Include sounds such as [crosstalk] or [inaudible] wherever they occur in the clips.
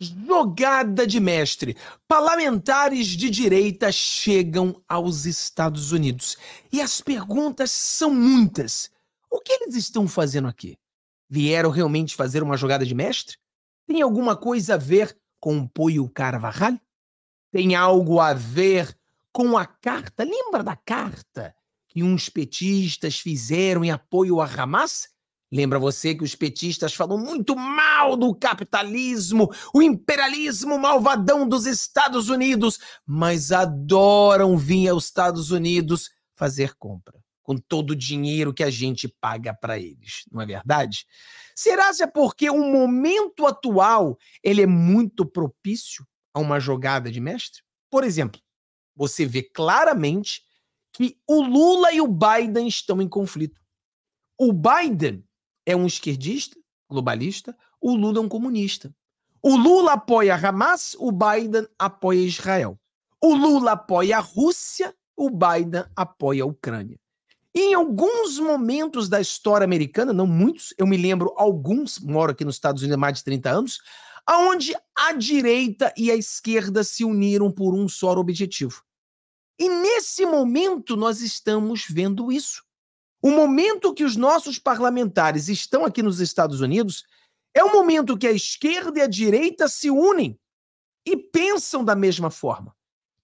Jogada de mestre. Parlamentares de direita chegam aos Estados Unidos. E as perguntas são muitas. O que eles estão fazendo aqui? Vieram realmente fazer uma jogada de mestre? Tem alguma coisa a ver com o Poio Carvajal? Tem algo a ver com a carta? Lembra da carta que uns petistas fizeram em apoio a Hamas? Lembra você que os petistas falam muito mal do capitalismo, o imperialismo malvadão dos Estados Unidos, mas adoram vir aos Estados Unidos fazer compra com todo o dinheiro que a gente paga para eles, não é verdade? Será se é porque o momento atual ele é muito propício a uma jogada de mestre? Por exemplo, você vê claramente que o Lula e o Biden estão em conflito. O Biden é um esquerdista, globalista, o Lula é um comunista. O Lula apoia Hamas, o Biden apoia Israel. O Lula apoia a Rússia, o Biden apoia a Ucrânia. Em alguns momentos da história americana, não muitos, eu me lembro alguns, moro aqui nos Estados Unidos há mais de 30 anos, aonde a direita e a esquerda se uniram por um só objetivo. E nesse momento nós estamos vendo isso. O momento que os nossos parlamentares estão aqui nos Estados Unidos é o momento que a esquerda e a direita se unem e pensam da mesma forma.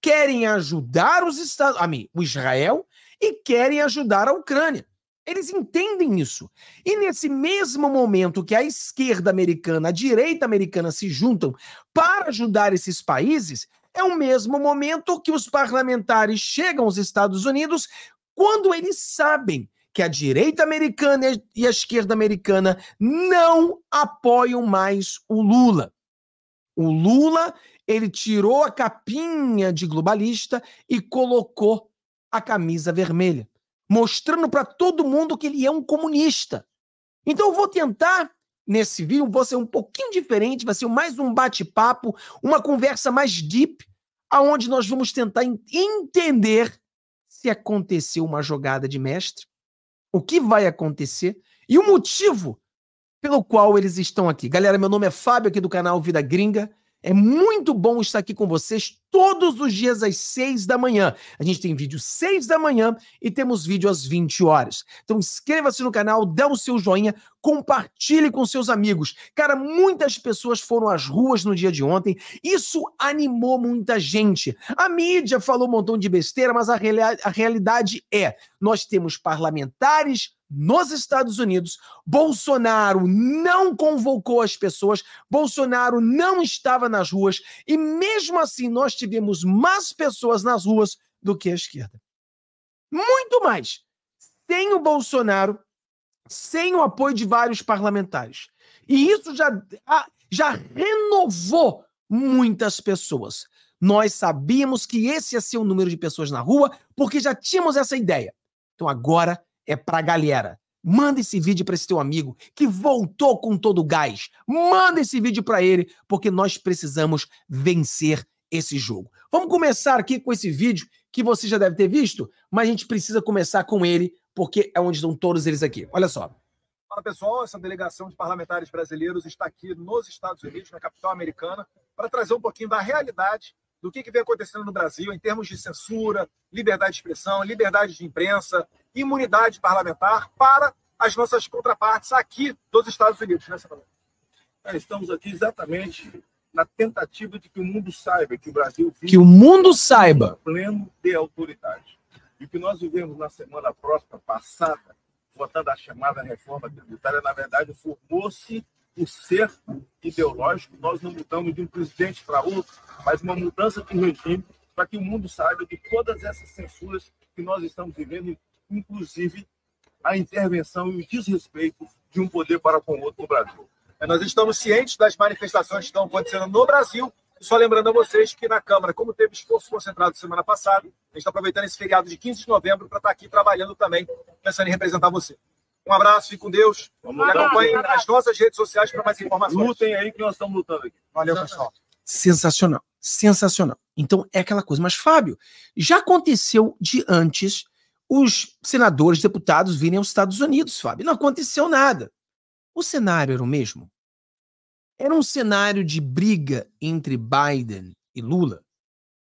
Querem ajudar os Estados, a mim, o Israel e querem ajudar a Ucrânia. Eles entendem isso. E nesse mesmo momento que a esquerda americana, a direita americana se juntam para ajudar esses países, é o mesmo momento que os parlamentares chegam aos Estados Unidos quando eles sabem que a direita americana e a esquerda americana não apoiam mais o Lula. O Lula, ele tirou a capinha de globalista e colocou a camisa vermelha, mostrando para todo mundo que ele é um comunista. Então eu vou tentar nesse vídeo, vou ser um pouquinho diferente, vai ser mais um bate-papo, uma conversa mais deep, aonde nós vamos tentar entender se aconteceu uma jogada de mestre o que vai acontecer e o motivo pelo qual eles estão aqui. Galera, meu nome é Fábio, aqui do canal Vida Gringa. É muito bom estar aqui com vocês todos os dias às 6 da manhã. A gente tem vídeo às 6 da manhã e temos vídeo às 20 horas. Então inscreva-se no canal, dê o seu joinha, compartilhe com seus amigos. Cara, muitas pessoas foram às ruas no dia de ontem. Isso animou muita gente. A mídia falou um montão de besteira, mas a, rea a realidade é: nós temos parlamentares nos Estados Unidos, Bolsonaro não convocou as pessoas, Bolsonaro não estava nas ruas e mesmo assim nós tivemos tivemos mais pessoas nas ruas do que a esquerda. Muito mais. Sem o Bolsonaro, sem o apoio de vários parlamentares. E isso já, ah, já renovou muitas pessoas. Nós sabíamos que esse ia ser o número de pessoas na rua, porque já tínhamos essa ideia. Então agora é pra galera. Manda esse vídeo para esse teu amigo que voltou com todo o gás. Manda esse vídeo para ele, porque nós precisamos vencer esse jogo. Vamos começar aqui com esse vídeo que você já deve ter visto, mas a gente precisa começar com ele, porque é onde estão todos eles aqui. Olha só. Fala pessoal, essa delegação de parlamentares brasileiros está aqui nos Estados Unidos, na capital americana, para trazer um pouquinho da realidade do que, que vem acontecendo no Brasil em termos de censura, liberdade de expressão, liberdade de imprensa, imunidade parlamentar para as nossas contrapartes aqui dos Estados Unidos, né, É, estamos aqui exatamente na tentativa de que o mundo saiba que o Brasil vive que o mundo saiba pleno de autoridade. E o que nós vivemos na semana próxima passada, votando a chamada reforma tributária, na verdade formou-se o ser ideológico. Nós não mudamos de um presidente para outro, mas uma mudança de regime para que o mundo saiba de todas essas censuras que nós estamos vivendo, inclusive a intervenção e o desrespeito de um poder para com o outro no Brasil. É, nós estamos cientes das manifestações que estão acontecendo no Brasil. Só lembrando a vocês que na Câmara, como teve esforço concentrado semana passada, a gente está aproveitando esse feriado de 15 de novembro para estar tá aqui trabalhando também, pensando em representar você. Um abraço, fique com Deus. Vamos e acompanhem as nossas redes sociais para mais informações. Lutem aí que nós estamos lutando aqui. Valeu, pessoal. Sensacional, sensacional. Então é aquela coisa. Mas, Fábio, já aconteceu de antes os senadores, deputados virem aos Estados Unidos, Fábio. Não aconteceu nada o cenário era o mesmo? Era um cenário de briga entre Biden e Lula?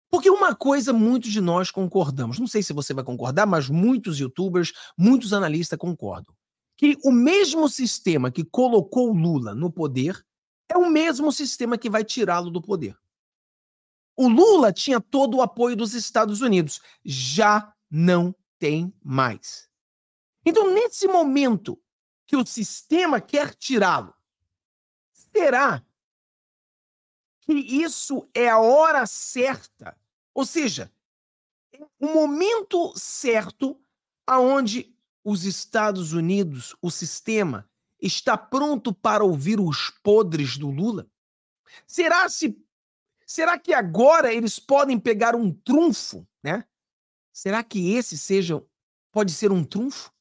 Porque uma coisa muitos de nós concordamos, não sei se você vai concordar, mas muitos youtubers, muitos analistas concordam, que o mesmo sistema que colocou Lula no poder é o mesmo sistema que vai tirá-lo do poder. O Lula tinha todo o apoio dos Estados Unidos, já não tem mais. Então, nesse momento, que o sistema quer tirá-lo. Será que isso é a hora certa? Ou seja, é o momento certo aonde os Estados Unidos, o sistema, está pronto para ouvir os podres do Lula? Será se será que agora eles podem pegar um trunfo, né? Será que esse seja pode ser um trunfo?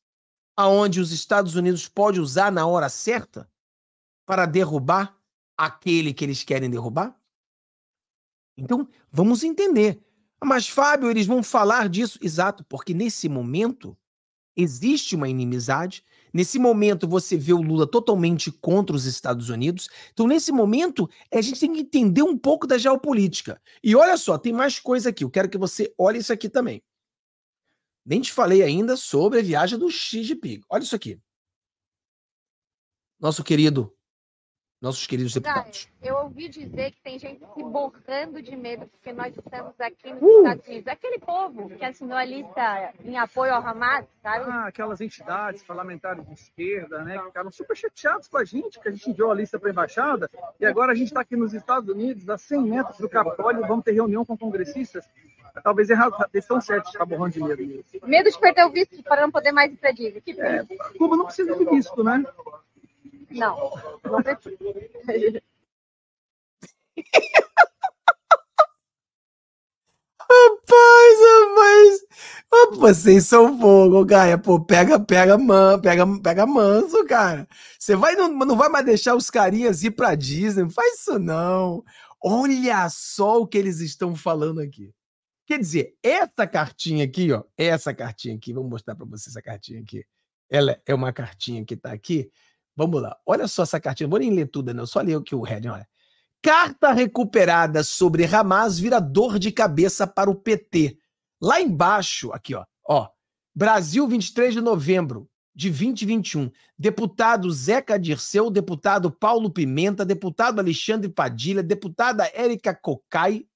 aonde os Estados Unidos pode usar na hora certa para derrubar aquele que eles querem derrubar? Então, vamos entender. Mas, Fábio, eles vão falar disso. Exato, porque nesse momento existe uma inimizade. Nesse momento você vê o Lula totalmente contra os Estados Unidos. Então, nesse momento, a gente tem que entender um pouco da geopolítica. E olha só, tem mais coisa aqui. Eu quero que você olhe isso aqui também. Nem te falei ainda sobre a viagem do Xi Jinping. Olha isso aqui. Nosso querido, nossos queridos deputados. eu ouvi dizer que tem gente se borrando de medo porque nós estamos aqui nos uh! Estados Unidos. É aquele povo que assinou a lista em apoio ao Hamas, sabe? Ah, aquelas entidades parlamentares de esquerda, né? Que ficaram super chateados com a gente, que a gente enviou a lista para a embaixada e agora a gente está aqui nos Estados Unidos, a 100 metros do Capitólio, vamos ter reunião com congressistas talvez eles tá estão certos de tá estar borrando de medo. Medo de perder o visto para não poder mais ir para Disney. Que é, Cuba não precisa de visto, né? Não, não precisa. Rapaz, rapaz, vocês são fogo, Gaia. Pô, pega, pega, man, pega, pega manso, cara. Você vai, não, não vai mais deixar os carinhas ir pra Disney. Não faz isso, não. Olha só o que eles estão falando aqui. Quer dizer, essa cartinha aqui, ó, essa cartinha aqui, vamos mostrar para vocês essa cartinha aqui. Ela é uma cartinha que está aqui. Vamos lá, olha só essa cartinha, não vou nem ler tudo, não, só ler o que o Reding, olha. Carta recuperada sobre Hamas vira dor de cabeça para o PT. Lá embaixo, aqui, ó, ó, Brasil, 23 de novembro de 2021. Deputado Zeca Dirceu, deputado Paulo Pimenta, deputado Alexandre Padilha, deputada Érica Cocai,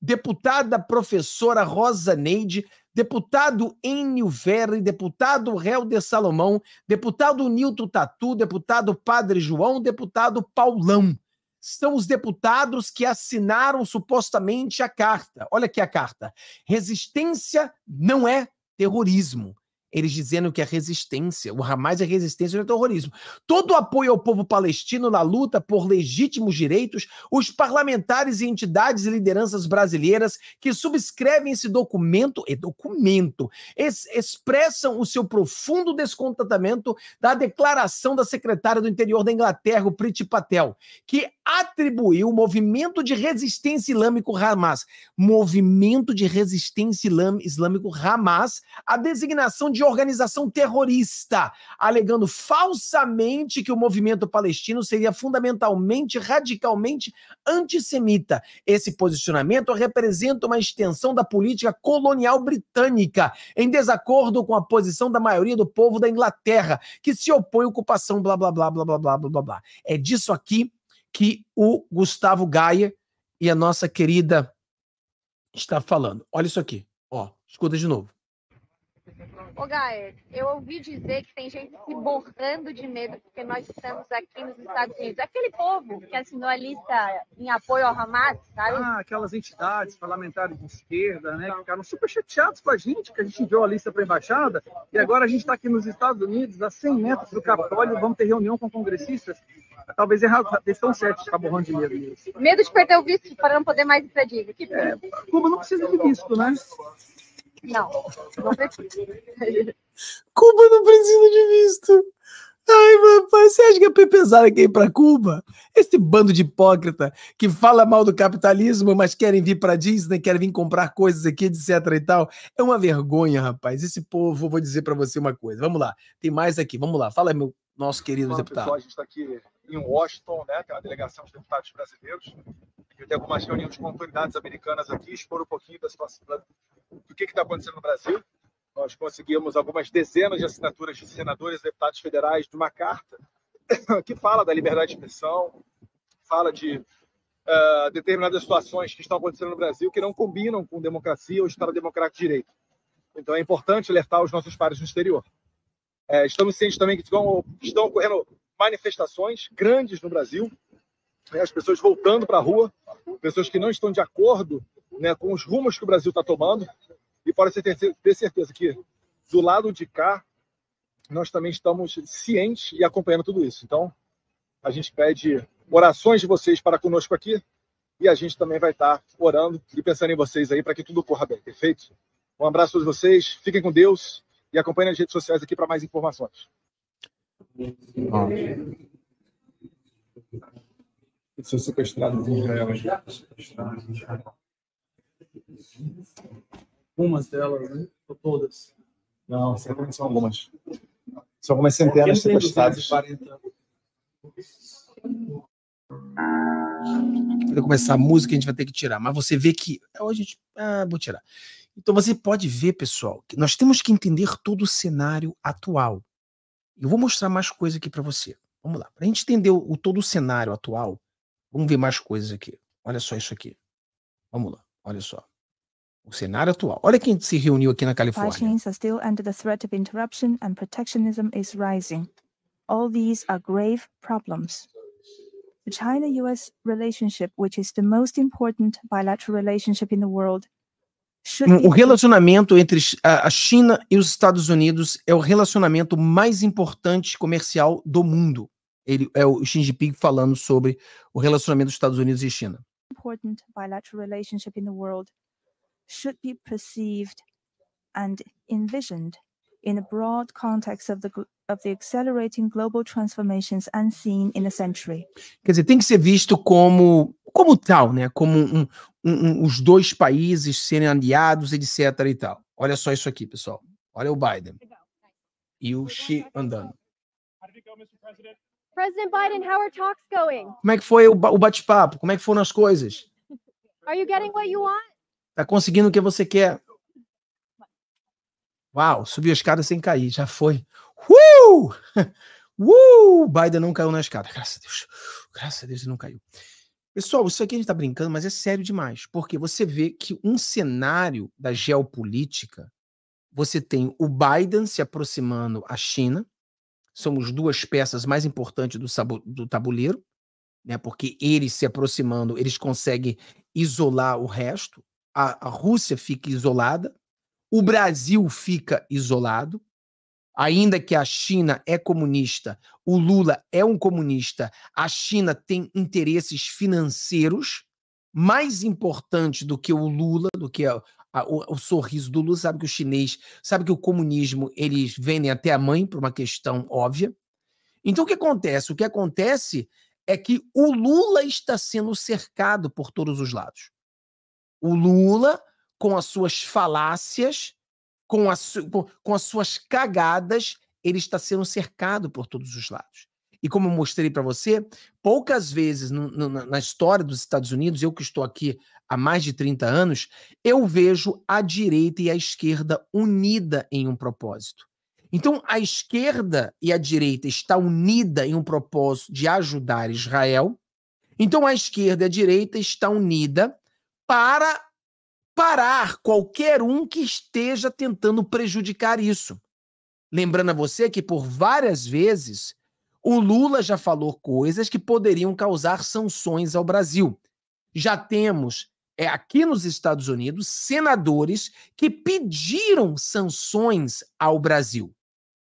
deputada professora Rosa Neide, deputado Enio Verri, deputado Réu de Salomão, deputado Nilton Tatu, deputado Padre João, deputado Paulão. São os deputados que assinaram supostamente a carta. Olha aqui a carta. Resistência não é terrorismo eles dizendo que a é resistência, o Hamas é resistência ao terrorismo. Todo apoio ao povo palestino na luta por legítimos direitos, os parlamentares e entidades e lideranças brasileiras que subscrevem esse documento, e é documento, es, expressam o seu profundo descontentamento da declaração da secretária do interior da Inglaterra, o Priti Patel, que atribuiu o movimento de resistência islâmico Hamas, movimento de resistência islâmico Hamas, a designação de de organização terrorista, alegando falsamente que o movimento palestino seria fundamentalmente, radicalmente antissemita. Esse posicionamento representa uma extensão da política colonial britânica, em desacordo com a posição da maioria do povo da Inglaterra, que se opõe à ocupação, blá, blá, blá, blá, blá, blá, blá, blá. É disso aqui que o Gustavo Gaia e a nossa querida está falando. Olha isso aqui, ó, escuta de novo. Ô, Gaia, eu ouvi dizer que tem gente se borrando de medo porque nós estamos aqui nos Estados Unidos. Aquele povo que assinou a lista em apoio ao Hamas, sabe? Ah, aquelas entidades parlamentares de esquerda, né? Que ficaram super chateados com a gente, que a gente enviou a lista para a embaixada e agora a gente está aqui nos Estados Unidos, a 100 metros do Capitólio, vamos ter reunião com congressistas. Talvez errado, tá, eles estão certos de ficar borrando de medo Medo de perder o visto para não poder mais ir para a Como não precisa de visto, né? Não, não precisa. Cuba não precisa de visto. Ai, rapaz, você acha que é pesado aqui ir pra Cuba? Esse bando de hipócrita que fala mal do capitalismo, mas querem vir pra Disney, querem vir comprar coisas aqui, etc e tal. É uma vergonha, rapaz. Esse povo, vou dizer para você uma coisa. Vamos lá, tem mais aqui. Vamos lá, fala, meu nosso querido deputado. Pessoal, a gente está aqui em Washington, né? Tem uma delegação de deputados brasileiros. Eu tenho algumas reuniões com autoridades americanas aqui, expor um pouquinho da situação, do que está acontecendo no Brasil. Nós conseguimos algumas dezenas de assinaturas de senadores e deputados federais de uma carta [coughs] que fala da liberdade de expressão, fala de uh, determinadas situações que estão acontecendo no Brasil que não combinam com democracia ou Estado democrático de direito. Então é importante alertar os nossos pares no exterior. É, estamos cientes também que estão ocorrendo manifestações grandes no Brasil, né, as pessoas voltando para a rua, pessoas que não estão de acordo né, com os rumos que o Brasil está tomando. E pode ter certeza que do lado de cá, nós também estamos cientes e acompanhando tudo isso. Então, a gente pede orações de vocês para conosco aqui e a gente também vai estar tá orando e pensando em vocês aí para que tudo corra bem, perfeito? Um abraço a todos vocês, fiquem com Deus e acompanhem as redes sociais aqui para mais informações. Bom. Sou sequestrado em Israel. Algumas delas, né? Ou todas? Não, certamente são algumas. São algumas centenas sequestradas. Quando começar a música, a gente vai ter que tirar. Mas você vê que. É, hoje a gente. Ah, vou tirar. Então você pode ver, pessoal, que nós temos que entender todo o cenário atual. Eu vou mostrar mais coisa aqui para você. Vamos lá. Para a gente entender o, o, todo o cenário atual, Vamos ver mais coisas aqui. Olha só isso aqui. Vamos lá, olha só. O cenário atual. Olha quem se reuniu aqui na Califórnia. still under the threat of interruption and protectionism is rising. All these are grave problems. The China US relationship, which is the most important bilateral relationship in the world, o relacionamento entre a China e os Estados Unidos é o relacionamento mais importante comercial do mundo ele é o Xi Jinping falando sobre o relacionamento dos Estados Unidos e China. Important bilateral relationship in the world should be perceived and envisioned in a broad context of the of the accelerating global transformations unseen in a century. Quer dizer, tem que ser visto como como tal, né? Como um, um, um, os dois países serem aliados, etc. E tal. Olha só isso aqui, pessoal. Olha o Biden e o Xi andando. How did it go, Mr. President? President Biden, how are talks going? Como é que foi o, bate-papo? Como é que foram as coisas? Are you getting what you want? Tá conseguindo o que você quer? Uau, subiu a escada sem cair, já foi. Uh! [laughs] Uh! Biden não caiu na escada, graças a Deus. Graças a Deus ele não caiu. Pessoal, isso aqui a gente está brincando, mas é sério demais, porque você vê que um cenário da geopolítica, você tem o Biden se aproximando à China, somos duas peças mais importantes do, do tabuleiro, né? porque eles se aproximando, eles conseguem isolar o resto, a, a Rússia fica isolada, o Brasil fica isolado, ainda que a China é comunista, o Lula é um comunista, a China tem interesses financeiros mais importantes do que o Lula, do que a, o, o, sorriso do Lula, sabe que o chinês, sabe que o comunismo eles vendem até a mãe por uma questão óbvia. Então o que acontece? O que acontece é que o Lula está sendo cercado por todos os lados. O Lula, com as suas falácias, com, as com, com as suas cagadas, ele está sendo cercado por todos os lados. E como eu mostrei para você, poucas vezes no, no, na história dos Estados Unidos, eu que estou aqui há mais de 30 anos, eu vejo a direita e a esquerda unida em um propósito. Então, a esquerda e a direita está unida em um propósito de ajudar Israel. Então, a esquerda e a direita está unida para parar qualquer um que esteja tentando prejudicar isso. Lembrando a você que por várias vezes o Lula já falou coisas que poderiam causar sanções ao Brasil. Já temos é, aqui nos Estados Unidos senadores que pediram sanções ao Brasil.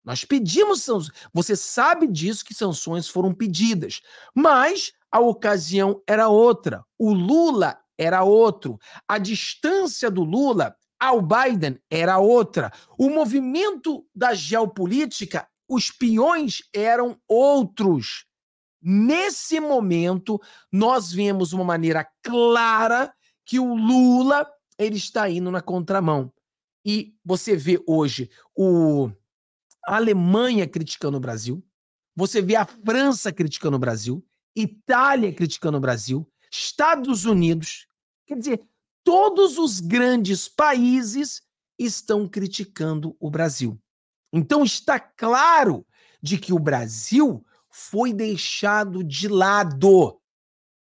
Nós pedimos sanções. Você sabe disso que sanções foram pedidas, mas a ocasião era outra. O Lula era outro. A distância do Lula ao Biden era outra. O movimento da geopolítica, os peões eram outros. Nesse momento, nós vemos uma maneira clara que o Lula ele está indo na contramão. E você vê hoje o a Alemanha criticando o Brasil, você vê a França criticando o Brasil, Itália criticando o Brasil, Estados Unidos, quer dizer, todos os grandes países estão criticando o Brasil. Então está claro de que o Brasil foi deixado de lado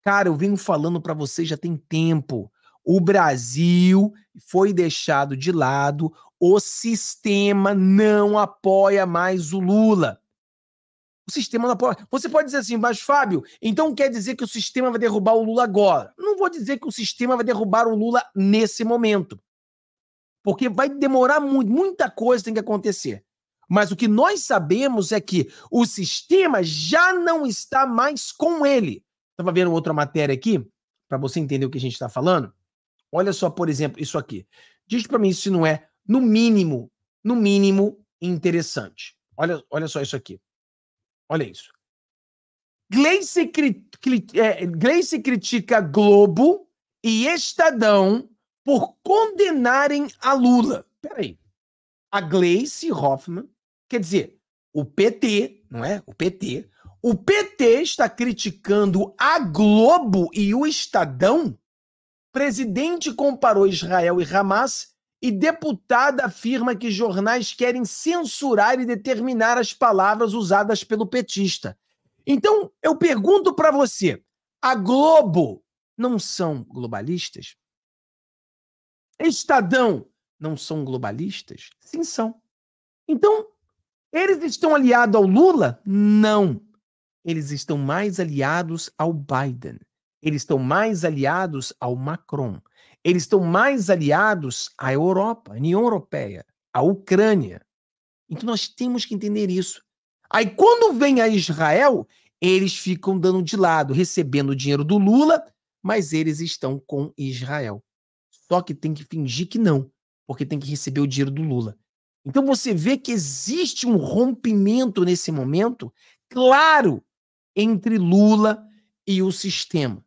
Cara, eu venho falando para vocês já tem tempo. O Brasil foi deixado de lado, o sistema não apoia mais o Lula. O sistema não apoia. Você pode dizer assim, mas Fábio, então quer dizer que o sistema vai derrubar o Lula agora? Não vou dizer que o sistema vai derrubar o Lula nesse momento. Porque vai demorar muito, muita coisa tem que acontecer. Mas o que nós sabemos é que o sistema já não está mais com ele. Estava vendo outra matéria aqui, para você entender o que a gente está falando. Olha só, por exemplo, isso aqui. Diz para mim se não é, no mínimo, no mínimo, interessante. Olha, olha só isso aqui. Olha isso. Gleice, cri, cri, é, Gleice critica Globo e Estadão por condenarem a Lula. Peraí. A Gleice Hoffman. quer dizer, o PT, não é? O PT o PT está criticando a Globo e o Estadão? Presidente comparou Israel e Hamas e deputada afirma que jornais querem censurar e determinar as palavras usadas pelo petista. Então, eu pergunto para você: a Globo não são globalistas? Estadão não são globalistas? Sim, são. Então, eles estão aliados ao Lula? Não eles estão mais aliados ao Biden, eles estão mais aliados ao Macron, eles estão mais aliados à Europa, à União Europeia, à Ucrânia. Então nós temos que entender isso. Aí quando vem a Israel, eles ficam dando de lado, recebendo o dinheiro do Lula, mas eles estão com Israel. Só que tem que fingir que não, porque tem que receber o dinheiro do Lula. Então você vê que existe um rompimento nesse momento, claro, entre Lula e o sistema.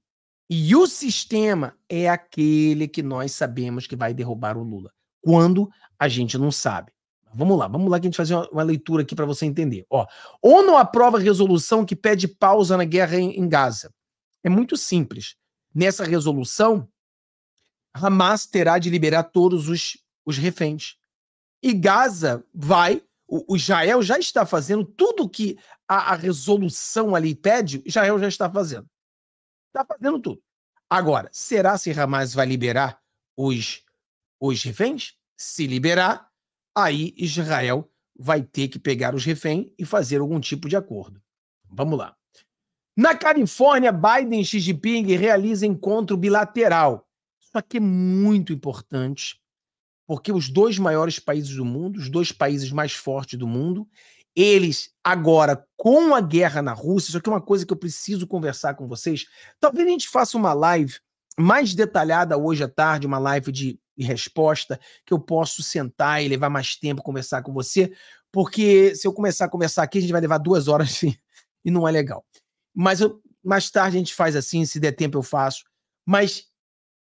E o sistema é aquele que nós sabemos que vai derrubar o Lula. Quando a gente não sabe. Vamos lá, vamos lá que a gente fazer uma, leitura aqui para você entender. Ó, ONU aprova resolução que pede pausa na guerra em, em Gaza. É muito simples. Nessa resolução, Hamas terá de liberar todos os, os reféns. E Gaza vai o, o Israel já está fazendo tudo que a, a resolução ali pede, Israel já está fazendo. Está fazendo tudo. Agora, será se Hamas vai liberar os, os reféns? Se liberar, aí Israel vai ter que pegar os reféns e fazer algum tipo de acordo. Vamos lá. Na Califórnia, Biden e Xi Jinping realizam encontro bilateral. Isso aqui é muito importante porque os dois maiores países do mundo, os dois países mais fortes do mundo, eles agora com a guerra na Rússia, isso aqui é uma coisa que eu preciso conversar com vocês. Talvez a gente faça uma live mais detalhada hoje à tarde, uma live de resposta, que eu posso sentar e levar mais tempo conversar com você, porque se eu começar a conversar aqui, a gente vai levar duas horas assim, [laughs] e não é legal. Mas eu, mais tarde a gente faz assim, se der tempo eu faço. Mas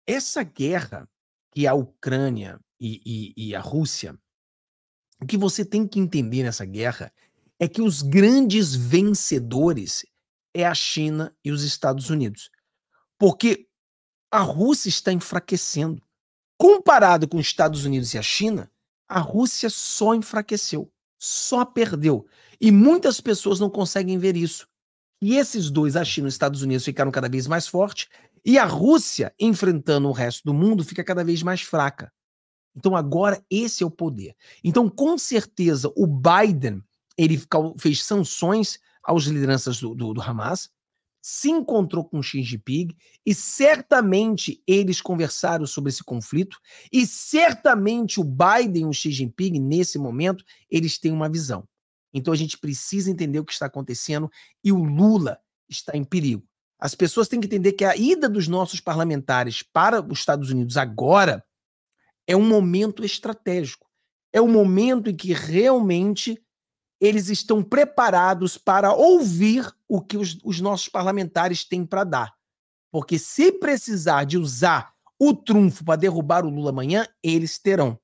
essa guerra que a Ucrânia e, e, e a Rússia, o que você tem que entender nessa guerra é que os grandes vencedores é a China e os Estados Unidos. Porque a Rússia está enfraquecendo. Comparado com os Estados Unidos e a China, a Rússia só enfraqueceu, só perdeu. E muitas pessoas não conseguem ver isso. E esses dois, a China e os Estados Unidos, ficaram cada vez mais fortes, e a Rússia, enfrentando o resto do mundo, fica cada vez mais fraca. Então agora esse é o poder. Então com certeza o Biden ele fez sanções aos lideranças do, do, do Hamas, se encontrou com Xi Jinping e certamente eles conversaram sobre esse conflito e certamente o Biden e o Xi Jinping nesse momento eles têm uma visão. Então a gente precisa entender o que está acontecendo e o Lula está em perigo. As pessoas têm que entender que a ida dos nossos parlamentares para os Estados Unidos agora é um momento estratégico. É um momento em que realmente eles estão preparados para ouvir o que os, os nossos parlamentares têm para dar. Porque se precisar de usar o trunfo para derrubar o Lula amanhã, eles terão.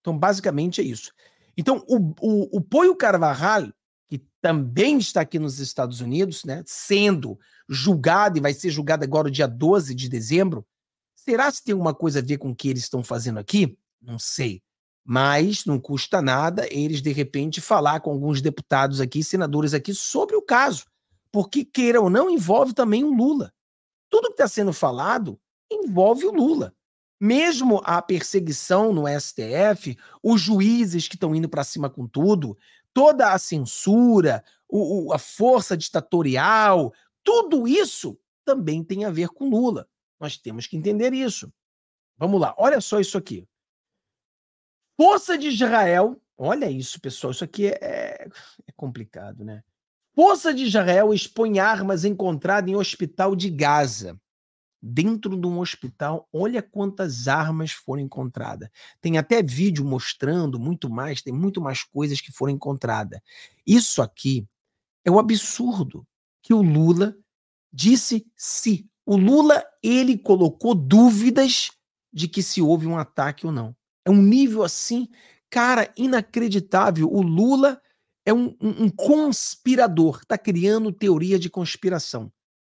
Então, basicamente é isso. Então, o, o, o Poio Carvajal, que também está aqui nos Estados Unidos, né, sendo julgado e vai ser julgado agora o dia 12 de dezembro, Será se tem alguma coisa a ver com o que eles estão fazendo aqui? Não sei. Mas não custa nada eles, de repente, falar com alguns deputados aqui, senadores aqui, sobre o caso. Porque, queira ou não, envolve também o Lula. Tudo que está sendo falado envolve o Lula. Mesmo a perseguição no STF, os juízes que estão indo para cima com tudo, toda a censura, o, o, a força ditatorial, tudo isso também tem a ver com Lula. Nós temos que entender isso. Vamos lá, olha só isso aqui. Força de Israel, olha isso, pessoal, isso aqui é, é complicado, né? Força de Israel expõe armas encontradas em hospital de Gaza. Dentro de um hospital, olha quantas armas foram encontradas. Tem até vídeo mostrando muito mais, tem muito mais coisas que foram encontradas. Isso aqui é o absurdo que o Lula disse se o Lula, ele colocou dúvidas de que se houve um ataque ou não. É um nível assim, cara, inacreditável. O Lula é um, um, um conspirador, está criando teoria de conspiração.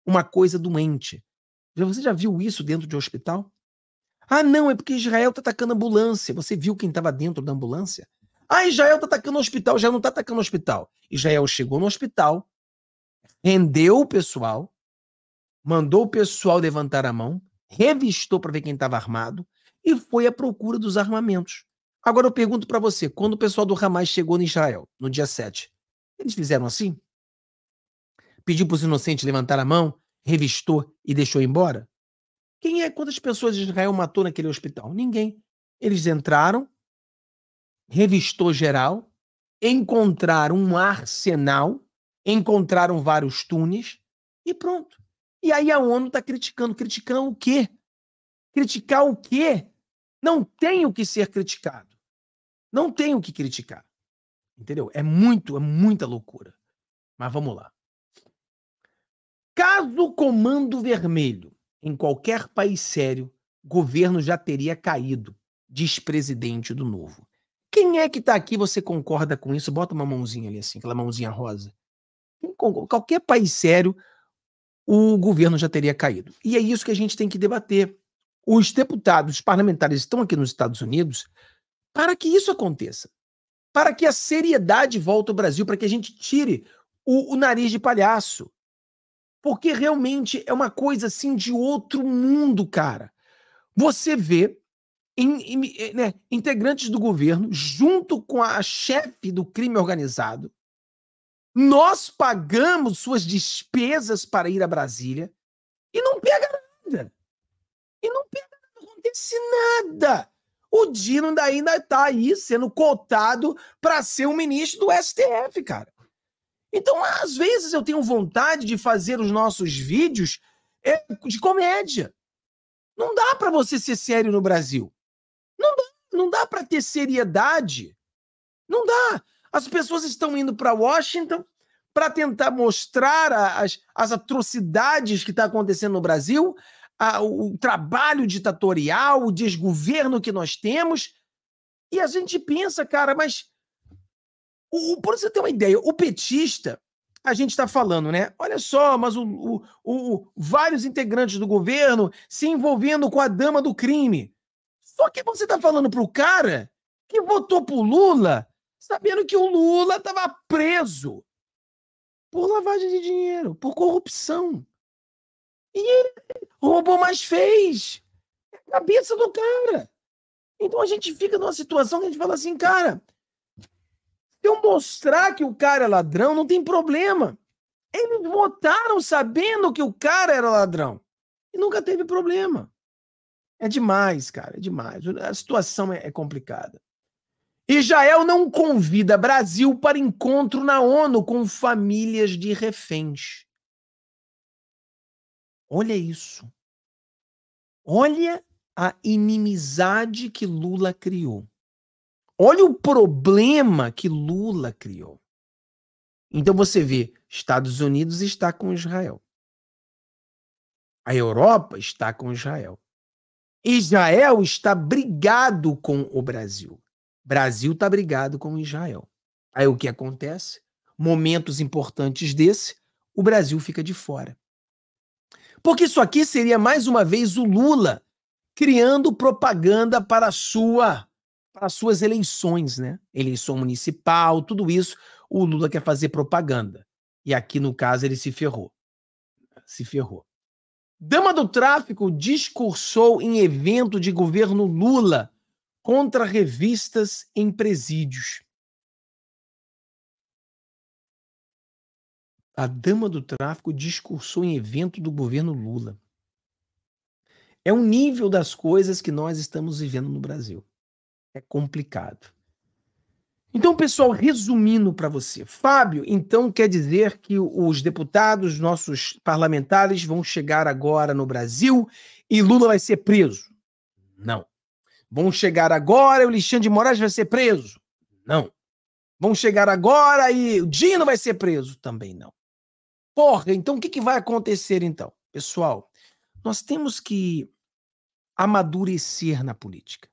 Uma coisa doente. Você já viu isso dentro de um hospital? Ah, não, é porque Israel está atacando ambulância. Você viu quem estava dentro da ambulância? Ah, Israel está atacando o hospital. Já não está atacando o hospital. Israel chegou no hospital, rendeu o pessoal, mandou o pessoal levantar a mão, revistou para ver quem estava armado e foi à procura dos armamentos. Agora eu pergunto para você, quando o pessoal do Hamas chegou em Israel, no dia 7, eles fizeram assim? Pediu para os inocentes levantar a mão, revistou e deixou embora? Quem é? Quantas pessoas Israel matou naquele hospital? Ninguém. Eles entraram, revistou geral, encontraram um arsenal, encontraram vários túneis e pronto. E aí a ONU está criticando. Criticando o quê? Criticar o quê? Não tem o que ser criticado. Não tem o que criticar. Entendeu? É muito, é muita loucura. Mas vamos lá. Caso o Comando Vermelho em qualquer país sério, governo já teria caído, diz presidente do novo. Quem é que está aqui, você concorda com isso? Bota uma mãozinha ali assim, aquela mãozinha rosa. Qualquer país sério, o governo já teria caído. E é isso que a gente tem que debater. Os deputados, os parlamentares estão aqui nos Estados Unidos para que isso aconteça, para que a seriedade volte ao Brasil, para que a gente tire o, o nariz de palhaço. Porque realmente é uma coisa assim de outro mundo, cara. Você vê né, integrantes do governo junto com a chefe do crime organizado nós pagamos suas despesas para ir a Brasília e não pega nada. E não pega nada, não acontece nada. O Dino ainda está aí sendo cotado para ser o um ministro do STF, cara. Então, às vezes, eu tenho vontade de fazer os nossos vídeos é, de comédia. Não dá para você ser sério no Brasil. Não dá, não dá para ter seriedade. Não dá. As pessoas estão indo para Washington para tentar mostrar as, as atrocidades que está acontecendo no Brasil, a, o trabalho ditatorial, o desgoverno que nós temos. E a gente pensa, cara, mas. O, por você ter uma ideia, o petista, a gente está falando, né? Olha só, mas o, o, o, vários integrantes do governo se envolvendo com a dama do crime. Só que você está falando para o cara que votou pro Lula sabendo que o Lula estava preso por lavagem de dinheiro, por corrupção. E ele roubou, mas fez. É a cabeça do cara. Então a gente fica numa situação que a gente fala assim, cara, se eu mostrar que o cara é ladrão, não tem problema. Eles votaram sabendo que o cara era ladrão. E nunca teve problema. É demais, cara, é demais. A situação é, é complicada. Israel não convida Brasil para encontro na ONU com famílias de reféns. Olha isso. Olha a inimizade que Lula criou. Olha o problema que Lula criou. Então você vê, Estados Unidos está com Israel. A Europa está com Israel. Israel está brigado com o Brasil. Brasil está brigado com Israel. Aí o que acontece? Momentos importantes desse, o Brasil fica de fora. Porque isso aqui seria mais uma vez o Lula criando propaganda para sua para suas eleições, né? Eleição municipal, tudo isso, o Lula quer fazer propaganda. E aqui no caso ele se ferrou. Se ferrou. Dama do Tráfico discursou em evento de governo Lula contra revistas em presídios. A dama do tráfico discursou em evento do governo Lula. É um nível das coisas que nós estamos vivendo no Brasil. É complicado. Então, pessoal, resumindo para você, Fábio, então quer dizer que os deputados, nossos parlamentares, vão chegar agora no Brasil e Lula vai ser preso? Não. Vão chegar agora e o Alexandre de Moraes vai ser preso? Não. Vão chegar agora e o Dino vai ser preso? Também não. Porra, então o que, que vai acontecer então? Pessoal, nós temos que amadurecer na política.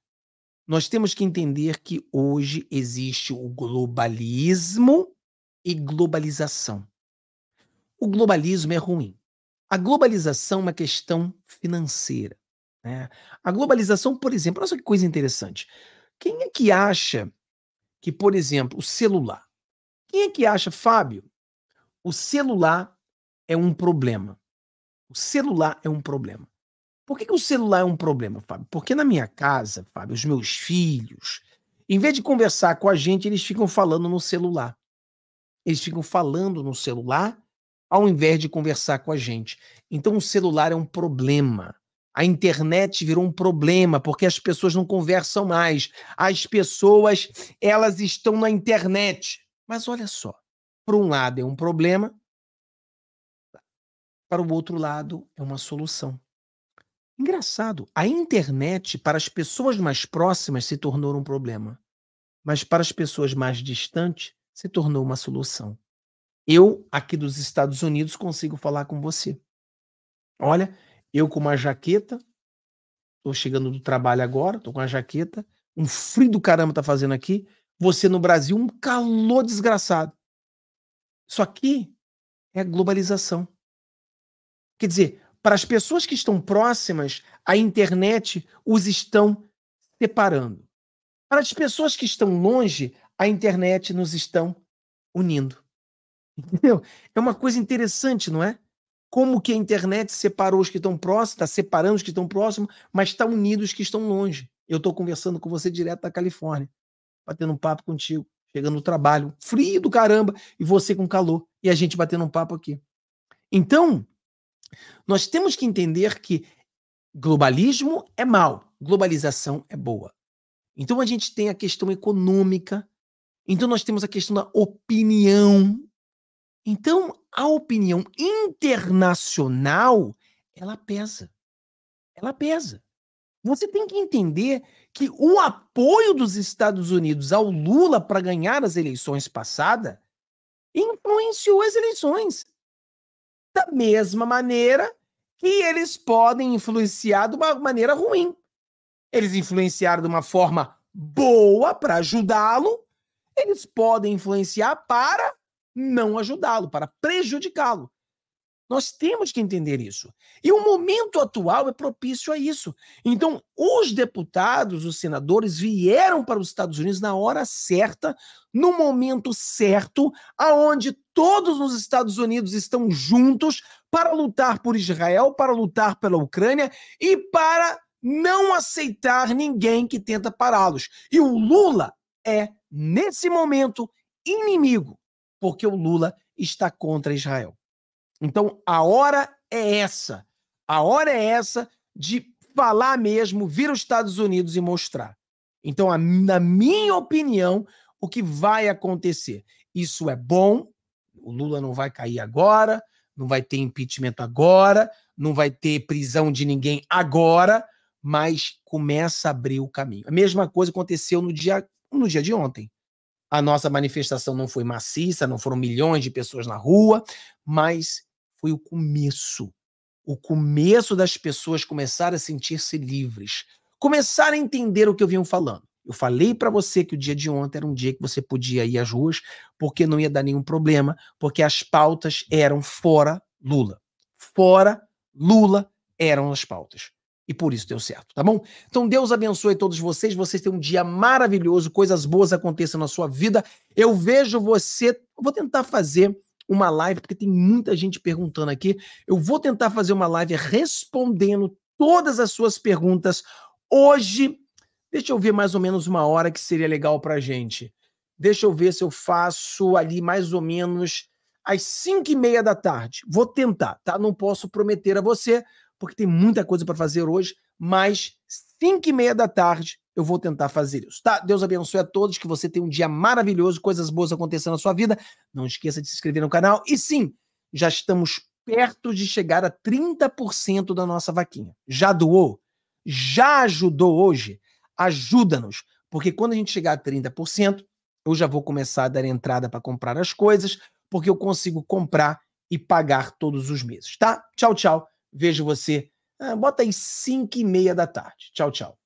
Nós temos que entender que hoje existe o globalismo e globalização. O globalismo é ruim. A globalização é uma questão financeira. Né? A globalização, por exemplo, olha só que coisa interessante. Quem é que acha que, por exemplo, o celular? Quem é que acha, Fábio, o celular é um problema? O celular é um problema. Por que, que o celular é um problema, Fábio? Porque na minha casa, Fábio, os meus filhos, em vez de conversar com a gente, eles ficam falando no celular. Eles ficam falando no celular ao invés de conversar com a gente. Então, o celular é um problema. A internet virou um problema porque as pessoas não conversam mais. As pessoas, elas estão na internet. Mas olha só, por um lado é um problema, para o outro lado é uma solução. Engraçado, a internet para as pessoas mais próximas se tornou um problema, mas para as pessoas mais distantes se tornou uma solução. Eu, aqui dos Estados Unidos, consigo falar com você. Olha, eu com uma jaqueta, tô chegando do trabalho agora, tô com uma jaqueta, um frio do caramba tá fazendo aqui. Você no Brasil, um calor desgraçado. Isso aqui é a globalização. Quer dizer, para as pessoas que estão próximas, a internet os estão separando. Para as pessoas que estão longe, a internet nos estão unindo. [laughs] Entendeu? É uma coisa interessante, não é? como que a internet separou os que estão próximos, está separando os que estão próximos, mas está unindo os que estão longe. Eu estou conversando com você direto da Califórnia, batendo um papo contigo, chegando no trabalho, frio do caramba, e você com calor, e a gente batendo um papo aqui. Então, nós temos que entender que globalismo é mal, globalização é boa. Então a gente tem a questão econômica, então nós temos a questão da opinião então, a opinião internacional, ela pesa. Ela pesa. Você tem que entender que o apoio dos Estados Unidos ao Lula para ganhar as eleições passadas influenciou as eleições. Da mesma maneira que eles podem influenciar de uma maneira ruim. Eles influenciaram de uma forma boa para ajudá-lo, eles podem influenciar para não ajudá-lo, para prejudicá-lo. Nós temos que entender isso. E o momento atual é propício a isso. Então, os deputados, os senadores vieram para os Estados Unidos na hora certa, no momento certo, aonde todos os Estados Unidos estão juntos para lutar por Israel, para lutar pela Ucrânia e para não aceitar ninguém que tenta pará-los. E o Lula é, nesse momento, inimigo porque o Lula está contra Israel. Então, a hora é essa. A hora é essa de falar mesmo, vir aos Estados Unidos e mostrar. Então, a, na minha opinião, o que vai acontecer? Isso é bom, o Lula não vai cair agora, não vai ter impeachment agora, não vai ter prisão de ninguém agora, mas começa a abrir o caminho. A mesma coisa aconteceu no dia, no dia de ontem. A nossa manifestação não foi maciça, não foram milhões de pessoas na rua, mas foi o começo. O começo das pessoas começarem a sentir-se livres, começarem a entender o que eu vinha falando. Eu falei para você que o dia de ontem era um dia que você podia ir às ruas, porque não ia dar nenhum problema, porque as pautas eram fora Lula. Fora Lula eram as pautas. E por isso deu certo, tá bom? Então Deus abençoe todos vocês. Vocês têm um dia maravilhoso, coisas boas aconteçam na sua vida. Eu vejo você. Vou tentar fazer uma live, porque tem muita gente perguntando aqui. Eu vou tentar fazer uma live respondendo todas as suas perguntas hoje. Deixa eu ver mais ou menos uma hora que seria legal pra gente. Deixa eu ver se eu faço ali mais ou menos às 5 e meia da tarde. Vou tentar, tá? Não posso prometer a você, porque tem muita coisa para fazer hoje, mas 5 e meia da tarde eu vou tentar fazer isso, tá? Deus abençoe a todos, que você tenha um dia maravilhoso, coisas boas acontecendo na sua vida. Não esqueça de se inscrever no canal. E sim, já estamos perto de chegar a 30% da nossa vaquinha. Já doou? Já ajudou hoje? Ajuda-nos, porque quando a gente chegar a 30%, eu já vou começar a dar entrada para comprar as coisas, porque eu consigo comprar e pagar todos os meses, tá? Tchau, tchau. Vejo você. Ah, bota aí 5 e meia da tarde. Tchau, tchau.